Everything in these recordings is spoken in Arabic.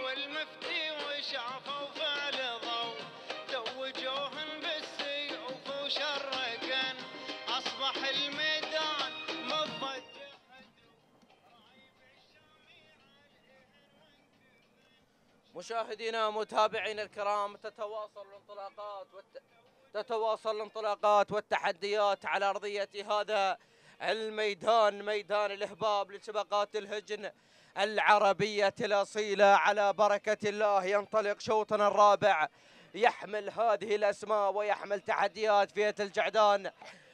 والمفتي وشافوا فعل ضو توجوهن بالسيوف وشرقن اصبح الميدان مضجع مشاهدينا متابعينا الكرام تتواصل الانطلاقات والت... تتواصل الانطلاقات والتحديات على ارضيه هذا الميدان ميدان الإهباب لسباقات الهجن العربية الأصيلة على بركة الله ينطلق شوطنا الرابع يحمل هذه الأسماء ويحمل تحديات فئة الجعدان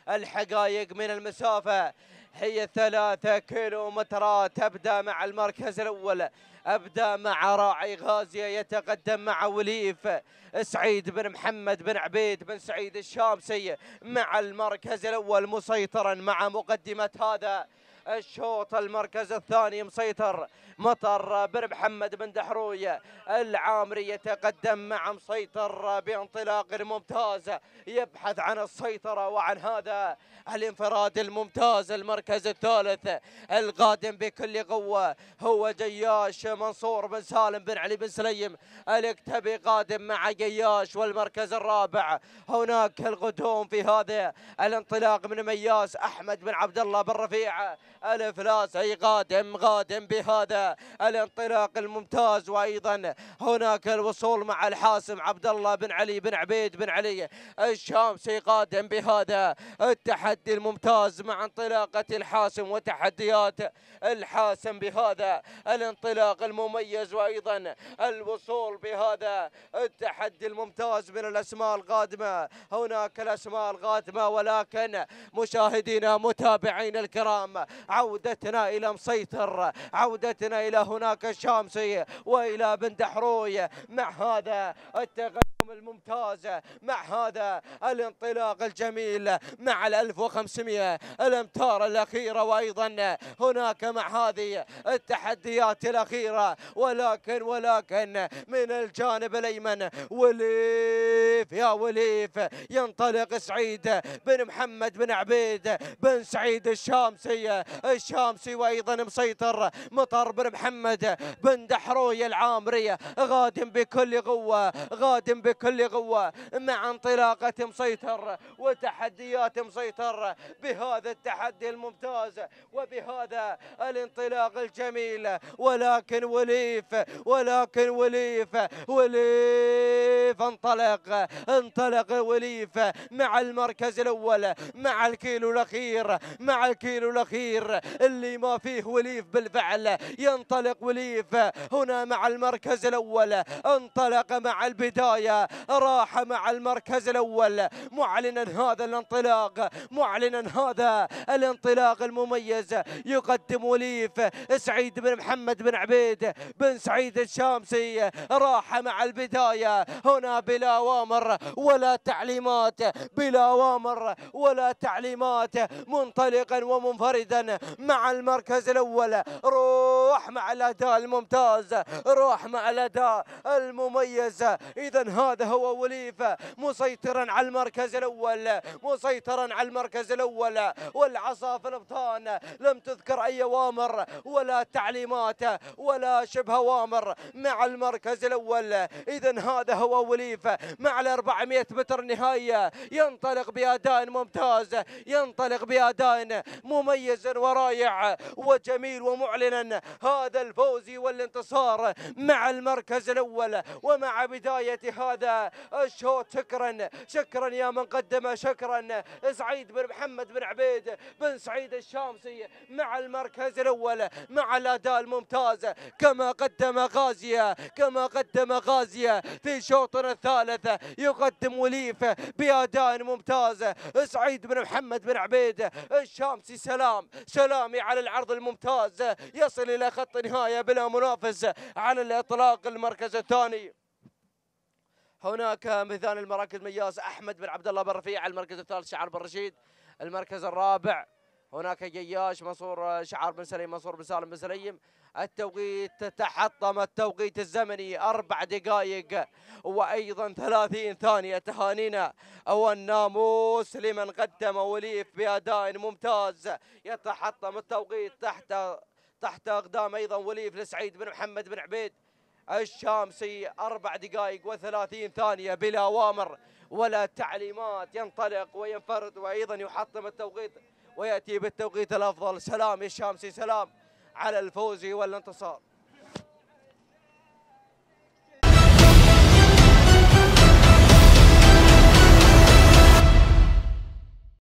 الحقائق من المسافة هي ثلاثة كيلومترات تبدأ مع المركز الأول أبدأ مع راعي غازية يتقدم مع وليف سعيد بن محمد بن عبيد بن سعيد الشامسي مع المركز الأول مسيطرا مع مقدمة هذا الشوط المركز الثاني مسيطر مطر بن محمد بن دحروية العامري يتقدم مع مسيطر بانطلاق ممتاز يبحث عن السيطرة وعن هذا الانفراد الممتاز المركز الثالث القادم بكل قوة هو جياش منصور بن سالم بن علي بن سليم الاكتبي قادم مع جياش والمركز الرابع هناك القدوم في هذا الانطلاق من مياس احمد بن عبد الله بن رفيع اي قادم قادم بهذا الانطلاق الممتاز وايضا هناك الوصول مع الحاسم عبد الله بن علي بن عبيد بن علي الشامسي قادم بهذا التحدي الممتاز مع انطلاقه الحاسم وتحديات الحاسم بهذا الانطلاق المميز وايضا الوصول بهذا التحدي الممتاز من الاسماء القادمه هناك الاسماء القادمه ولكن مشاهدينا متابعينا الكرام عودتنا إلى مسيطر عودتنا إلى هناك الشامسي وإلى بن دحروي مع هذا التقدم الممتاز مع هذا الانطلاق الجميل مع الألف 1500 الامتار الاخيره وايضا هناك مع هذه التحديات الاخيره ولكن ولكن من الجانب الايمن وليف يا وليف ينطلق سعيد بن محمد بن عبيد بن سعيد الشامسي الشامسي وايضا مسيطر مطر بن محمد بن دحروي العامري غادم بكل قوه غادم بكل قوه مع انطلاقه مسيطر وتحديات مسيطر بهذا التحدي الممتاز وبهذا الانطلاق الجميل ولكن وليف ولكن وليف وليف انطلق انطلق وليف مع المركز الاول مع الكيلو الاخير مع الكيلو الاخير الكبير اللي ما فيه وليف بالفعل ينطلق وليف هنا مع المركز الأول انطلق مع البداية راح مع المركز الأول معلنا هذا الانطلاق معلنا هذا الانطلاق المميز يقدم وليف سعيد بن محمد بن عبيد بن سعيد الشامسي راح مع البداية هنا بلا أوامر ولا تعليمات بلا أوامر ولا تعليمات منطلقا ومنفردا الآن مع المركز الأول روح مع الأداء الممتاز روح مع الأداء المميز إذا هذا هو وليفة مسيطرا على المركز الأول مسيطرا على المركز الأول والعصا في الأبطان لم تذكر أي أوامر ولا تعليمات ولا شبه أوامر مع المركز الأول إذا هذا هو وليفة مع ال 400 متر نهاية ينطلق بأداء ممتاز ينطلق بأداء مميز ورائع وجميل ومعلنا هذا الفوز والانتصار مع المركز الأول ومع بداية هذا الشوط شكرا شكرا يا من قدم شكرا سعيد بن محمد بن عبيد بن سعيد الشامسي مع المركز الأول مع الأداء الممتاز كما قدم غازية كما قدم غازية في شوطنا الثالث يقدم وليف بأداء ممتاز سعيد بن محمد بن عبيد الشامسي سلام سلامي على العرض الممتاز يصل إلى خط نهاية بلا منافس على الإطلاق المركز الثاني هناك مثال المراكز مياس أحمد بن عبد الله بن رفيع المركز الثالث شعر بن رشيد المركز الرابع هناك جياش منصور شعار بن سليم منصور بن سالم بن سليم التوقيت تحطم التوقيت الزمني أربع دقائق وأيضا ثلاثين ثانية تهانينا والناموس لمن قدم وليف بأداء ممتاز يتحطم التوقيت تحت تحت أقدام أيضا وليف لسعيد بن محمد بن عبيد الشامسي أربع دقائق وثلاثين ثانية بلا أوامر ولا تعليمات ينطلق وينفرد وأيضا يحطم التوقيت ويأتي بالتوقيت الأفضل سلام الشامسي سلام على الفوز والانتصار